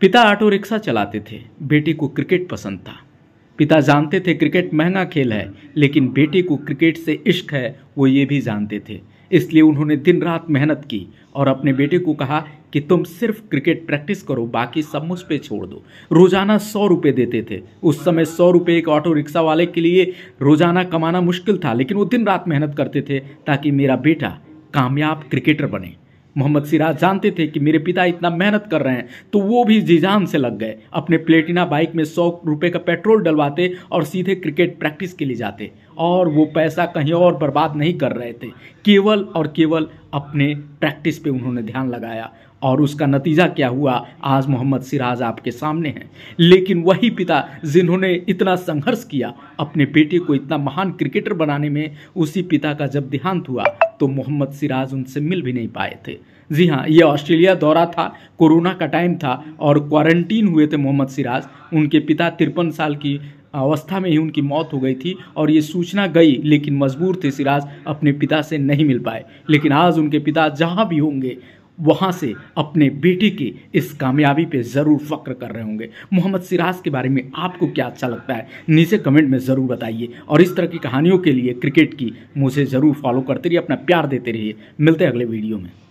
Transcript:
पिता auto rickshaw चलाते थे बेटी को क्रिकेट पसंद था पिता जानते थे क्रिकेट महंगा खेल है लेकिन बेटी को क्रिकेट से इश्क है वो ये भी जानते थे इसलिए उन्होंने दिन रात मेहनत की और अपने बेटे को कहा कि तुम सिर्फ क्रिकेट प्रैक्टिस करो बाकी सब मुझ पे छोड़ दो रोज़ाना सौ रुपये देते थे उस समय सौ रुपये एक ऑटो रिक्शा वाले के लिए रोज़ाना कमाना मुश्किल था लेकिन वो दिन रात मेहनत करते थे ताकि मेरा बेटा कामयाब क्रिकेटर बने मोहम्मद सिराज जानते थे कि मेरे पिता इतना मेहनत कर रहे हैं तो वो भी जीजान से लग गए अपने प्लेटिना बाइक में सौ रुपये का पेट्रोल डलवाते और सीधे क्रिकेट प्रैक्टिस के लिए जाते और वो पैसा कहीं और बर्बाद नहीं कर रहे थे केवल और केवल अपने प्रैक्टिस पे उन्होंने ध्यान लगाया और उसका नतीजा क्या हुआ आज मोहम्मद सिराज आपके सामने हैं लेकिन वही पिता जिन्होंने इतना संघर्ष किया अपने बेटे को इतना महान क्रिकेटर बनाने में उसी पिता का जब देहांत हुआ तो मोहम्मद सिराज उनसे मिल भी नहीं पाए थे जी हाँ ये ऑस्ट्रेलिया दौरा था कोरोना का टाइम था और क्वारंटीन हुए थे मोहम्मद सिराज उनके पिता तिरपन साल की अवस्था में ही उनकी मौत हो गई थी और ये सूचना गई लेकिन मजबूर थे सिराज अपने पिता से नहीं मिल पाए लेकिन आज उनके पिता जहाँ भी होंगे वहाँ से अपने बेटे की इस कामयाबी पे ज़रूर फ़क्र कर रहे होंगे मोहम्मद सिराज के बारे में आपको क्या अच्छा लगता है नीचे कमेंट में ज़रूर बताइए और इस तरह की कहानियों के लिए क्रिकेट की मुझे ज़रूर फॉलो करते रहिए अपना प्यार देते रहिए मिलते हैं अगले वीडियो में